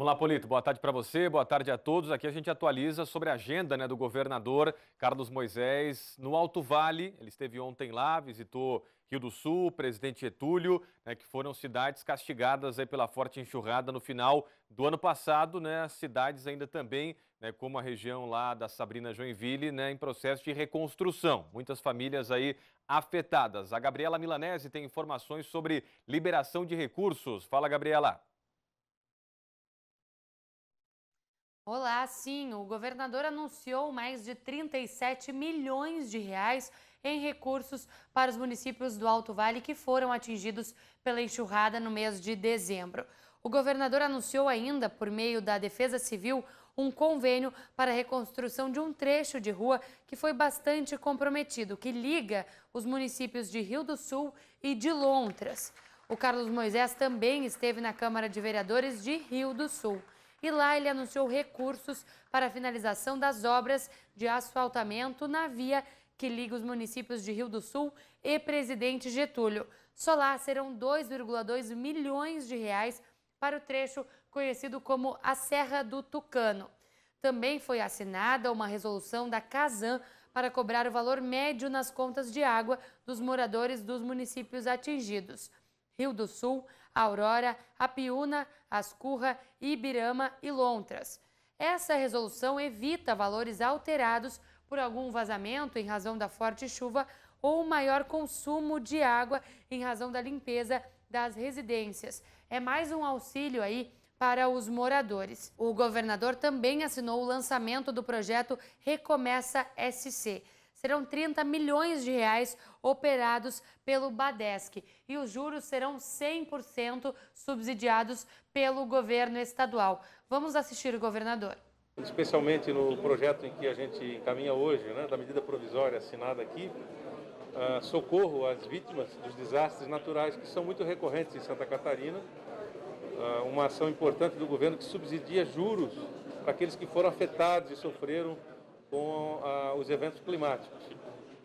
Vamos lá, Polito. Boa tarde para você, boa tarde a todos. Aqui a gente atualiza sobre a agenda né, do governador Carlos Moisés no Alto Vale. Ele esteve ontem lá, visitou Rio do Sul, Presidente Getúlio, né, que foram cidades castigadas aí pela forte enxurrada no final do ano passado. Né, cidades ainda também, né, como a região lá da Sabrina Joinville, né, em processo de reconstrução. Muitas famílias aí afetadas. A Gabriela Milanese tem informações sobre liberação de recursos. Fala, Gabriela. Olá, sim, o governador anunciou mais de 37 milhões de reais em recursos para os municípios do Alto Vale que foram atingidos pela enxurrada no mês de dezembro. O governador anunciou ainda, por meio da Defesa Civil, um convênio para a reconstrução de um trecho de rua que foi bastante comprometido, que liga os municípios de Rio do Sul e de Lontras. O Carlos Moisés também esteve na Câmara de Vereadores de Rio do Sul e lá ele anunciou recursos para a finalização das obras de asfaltamento na via que liga os municípios de Rio do Sul e Presidente Getúlio. Só lá serão 2,2 milhões de reais para o trecho conhecido como a Serra do Tucano. Também foi assinada uma resolução da Casan para cobrar o valor médio nas contas de água dos moradores dos municípios atingidos. Rio do Sul Aurora, Apiúna, Ascurra, Ibirama e Lontras. Essa resolução evita valores alterados por algum vazamento em razão da forte chuva ou maior consumo de água em razão da limpeza das residências. É mais um auxílio aí para os moradores. O governador também assinou o lançamento do projeto Recomeça SC serão 30 milhões de reais operados pelo Badesc e os juros serão 100% subsidiados pelo governo estadual. Vamos assistir o governador. Especialmente no projeto em que a gente encaminha hoje, né, da medida provisória assinada aqui, uh, socorro às vítimas dos desastres naturais que são muito recorrentes em Santa Catarina. Uh, uma ação importante do governo que subsidia juros para aqueles que foram afetados e sofreram com ah, os eventos climáticos.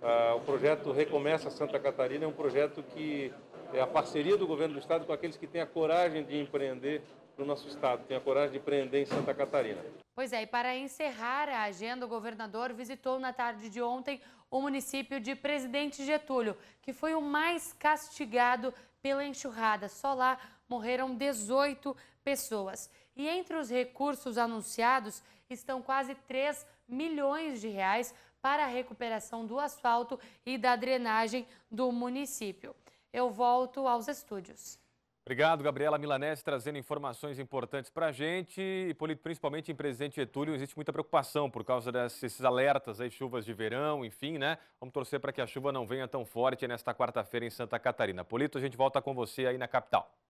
Ah, o projeto Recomeça Santa Catarina é um projeto que é a parceria do governo do estado com aqueles que têm a coragem de empreender no nosso estado, têm a coragem de empreender em Santa Catarina. Pois é, e para encerrar a agenda, o governador visitou na tarde de ontem o município de Presidente Getúlio, que foi o mais castigado pela enxurrada. Só lá morreram 18 pessoas. E entre os recursos anunciados estão quase 3 milhões de reais para a recuperação do asfalto e da drenagem do município. Eu volto aos estúdios. Obrigado, Gabriela Milanese, trazendo informações importantes para a gente. E principalmente em Presidente Getúlio, existe muita preocupação por causa desses alertas aí, chuvas de verão, enfim, né? Vamos torcer para que a chuva não venha tão forte nesta quarta-feira em Santa Catarina. Polito, a gente volta com você aí na capital.